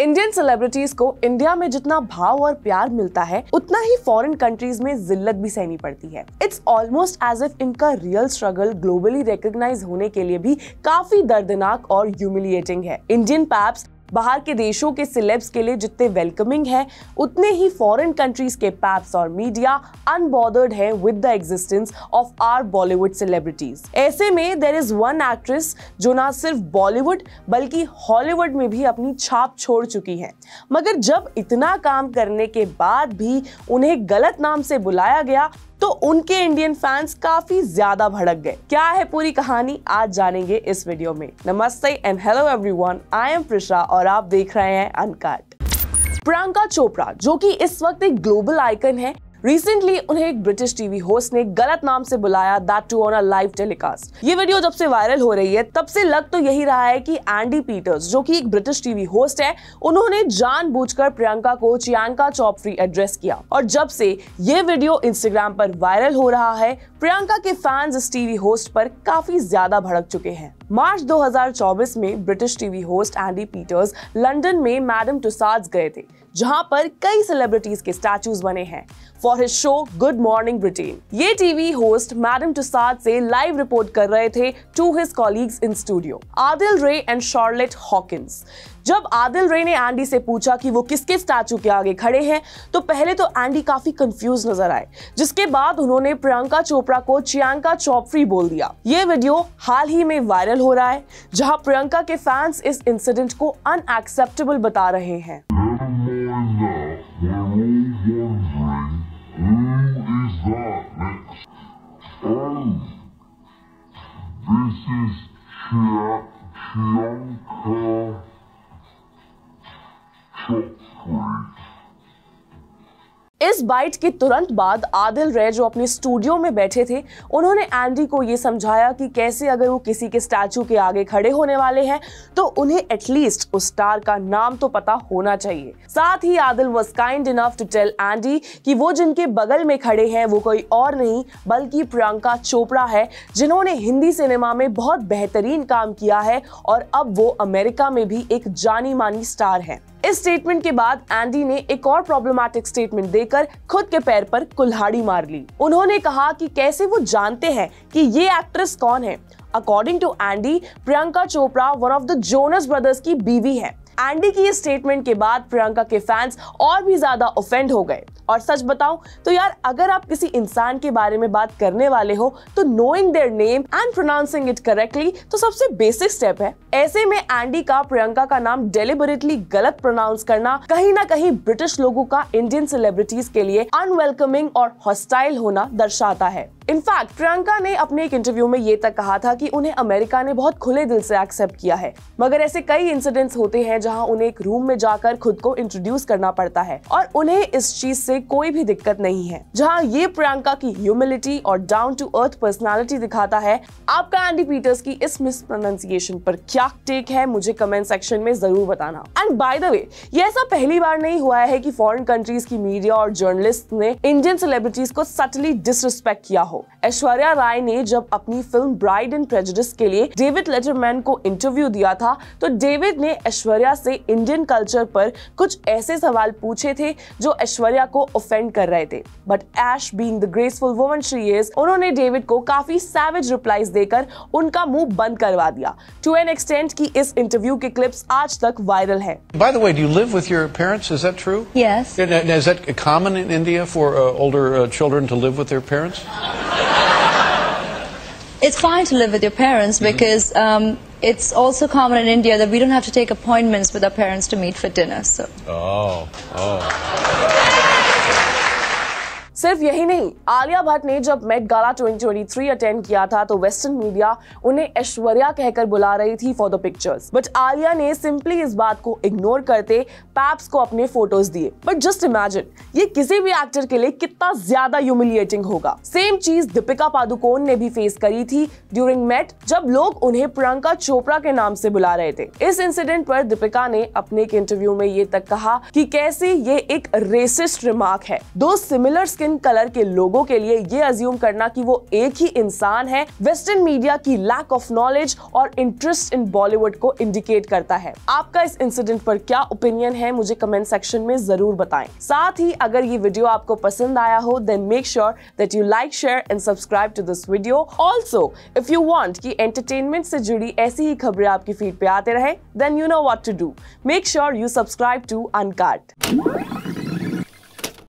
Indian celebrities को India में जितना भाव और प्यार मिलता है उतना ही फॉरेन कंट्रीज में जिल्लत भी सहनी पड़ती है इट्स ऑलमोस्ट एज इफ इनका रियल स्ट्रगल ग्लोबली रिकग्नाइज होने के लिए भी काफी दर्दनाक और ह्यूमिलिएटिंग है इंडियन पैप्स बाहर के देशों के सिलेब्स के लिए जितने वेलकमिंग है उतने ही फॉरेन कंट्रीज के पैप्स और मीडिया अनबॉर्डर्ड है with the existence of our Bollywood celebrities ऐसे में देर इज वन एक्ट्रेस जो ना सिर्फ बॉलीवुड बल्कि हॉलीवुड में भी अपनी छाप छोड़ चुकी है मगर जब इतना काम करने के बाद भी उन्हें गलत नाम से बुलाया गया तो उनके इंडियन फैंस काफी ज्यादा भड़क गए क्या है पूरी कहानी आज जानेंगे इस वीडियो में नमस्ते and hello everyone I am Prisha और आप देख रहे हैं अनकाट प्रियंका चोपड़ा जो कि इस वक्त एक ग्लोबल आइकन है रिसेंटली उन्हें एक ब्रिटिश टीवी होस्ट ने गलत नाम से बुलाया that too on a live telecast ये वीडियो जब से वायरल हो रही है तब से लग तो यही रहा है कि एंडी पीटर्स जो कि एक ब्रिटिश टीवी होस्ट है उन्होंने जानबूझकर प्रियंका को चियांका चौपरी एड्रेस किया और जब से ये वीडियो इंस्टाग्राम पर वायरल हो रहा है प्रियंका के फैंस इस टीवी होस्ट पर काफी ज्यादा भड़क चुके हैं मार्च 2024 में British TV host Andy Peters London में मैडम टुसाज गए थे जहां पर कई सेलिब्रिटीज के स्टैचूज बने हैं for his show good morning Britain ये टीवी होस्ट मैडम टुसाद से लाइव रिपोर्ट कर रहे थे to his colleagues in studio Adil Ray and Charlotte Hawkins जब आदिल रे ने एंडी से पूछा कि वो किसके स्टैचू के आगे खड़े हैं तो पहले तो एंडी काफी कंफ्यूज नजर आए जिसके बाद उन्होंने प्रियंका चोपड़ा को चियांका चौपरी बोल दिया ये वीडियो हाल ही में वायरल हो रहा है जहां प्रियंका के फैंस इस इंसिडेंट को अनएक्सेप्टेबल बता रहे हैं इस बाइट के तुरंत बाद आदिल रे जो अपने स्टूडियो में बैठे थे उन्होंने एंडी को ये समझाया कि कैसे अगर वो किसी के स्टैचू के आगे खड़े होने वाले हैं तो उन्हें एटलीस्ट उस स्टार का नाम तो पता होना चाहिए साथ ही Adil was kind enough to tell Andy कि वो जिनके बगल में खड़े हैं वो कोई और नहीं बल्कि प्रियंका चोपड़ा है जिन्होंने हिंदी सिनेमा में बहुत बेहतरीन काम किया है और अब वो अमेरिका में भी एक जानी मानी स्टार है इस स्टेटमेंट के बाद एंडी ने एक और प्रॉब्लमैटिक स्टेटमेंट देकर खुद के पैर पर कुल्हाड़ी मार ली उन्होंने कहा कि कैसे वो जानते हैं कि ये एक्ट्रेस कौन है according to Andy Priyanka Chopra one of the Jonas brothers की बीवी है एंडी की इस स्टेटमेंट के बाद प्रियंका के फैंस और भी ज्यादा ऑफेंड हो गए और सच बताऊं तो यार अगर आप किसी इंसान के बारे में बात करने वाले हो तो knowing their name and pronouncing it correctly तो सबसे बेसिक स्टेप है ऐसे में एंडी का प्रियंका का नाम डेलिबरेटली गलत प्रोनाउंस करना कहीं ना कहीं ब्रिटिश लोगों का इंडियन सेलिब्रिटीज के लिए अनवेलकमिंग और हॉस्टाइल होना दर्शाता है इनफैक्ट प्रियंका ने अपने एक इंटरव्यू में ये तक कहा था कि उन्हें अमेरिका ने बहुत खुले दिल से एक्सेप्ट किया है मगर ऐसे कई इंसिडेंट्स होते हैं जहां उन्हें एक रूम में जाकर खुद को इंट्रोड्यूस करना पड़ता है और उन्हें इस चीज से कोई भी दिक्कत नहीं है जहाँ ये प्रियंका की ह्यूमिलिटी और डाउन टू अर्थ पर्सनैलिटी दिखाता है आपका एंडी पीटर्स की इस मिस प्रोनाउंसिएशन पर क्या टेक है मुझे कमेंट सेक्शन में जरूर बताना एंड बाय द वे ये ऐसा पहली बार नहीं हुआ है की फॉरन कंट्रीज की मीडिया और जर्नलिस्ट ने इंडियन सेलिब्रिटीज को सटली डिसरिस्पेक्ट किया हो हो ऐश्वर्या राय ने जब अपनी फिल्म ब्राइड एंड प्रेजिडिस के लिए डेविड लेटरमैन को इंटरव्यू दिया था तो डेविड ने ऐश्वर्या से इंडियन कल्चर पर कुछ ऐसे सवाल पूछे थे जो ऐश्वर्या को ऑफेंड कर रहे थे but Ash being the graceful woman she is उन्होंने डेविड को काफी सैवेज रिप्लाईज देकर उनका मुंह बंद करवा दिया टू एन एक्सटेंट की इस इंटरव्यू के क्लिप्स आज तक वायरल है By the way, do you live with your parents? Is that true? Yes. Is that common in India for uh, older uh, children to live with their parents? It's fine to live with your parents mm-hmm. because um, it's also common in India that we don't have to take appointments with our parents to meet for dinner. So. Oh. Oh. सिर्फ यही नहीं आलिया भट्ट ने जब Met Gala 2023 attend किया था तो western media उन्हें ऐश्वर्या कहकर बुला रही थी for the pictures but Alia ने सिंपली इस बात को इग्नोर करते पैप्स को अपने फोटोज दिए बट जस्ट इमेजिन ये किसी भी एक्टर के लिए कितना ज्यादा ह्यूमिलिएटिंग होगा सेम चीज दीपिका पादुकोण ने भी फेस करी थी ड्यूरिंग मेट जब लोग उन्हें प्रियंका चोपड़ा के नाम से बुला रहे थे इस इंसिडेंट पर दीपिका ने अपने एक इंटरव्यू में ये तक कहा कि कैसे ये एक रेसिस्ट रिमार्क है दो सिमिलर स्किन स्किन कलर के लोगों के लिए ये अज्यूम करना कि वो एक ही इंसान है वेस्टर्न मीडिया की लैक ऑफ नॉलेज और इंटरेस्ट इन बॉलीवुड को इंडिकेट करता है आपका इस इंसिडेंट पर क्या ओपिनियन है मुझे कमेंट सेक्शन में जरूर बताएं साथ ही अगर ये वीडियो आपको पसंद आया हो then make sure that you like share and subscribe to this video also if you want की एंटरटेनमेंट से जुड़ी ऐसी ही खबरें आपकी फीड पे आते रहे then you know what to do make sure you subscribe to अनकाट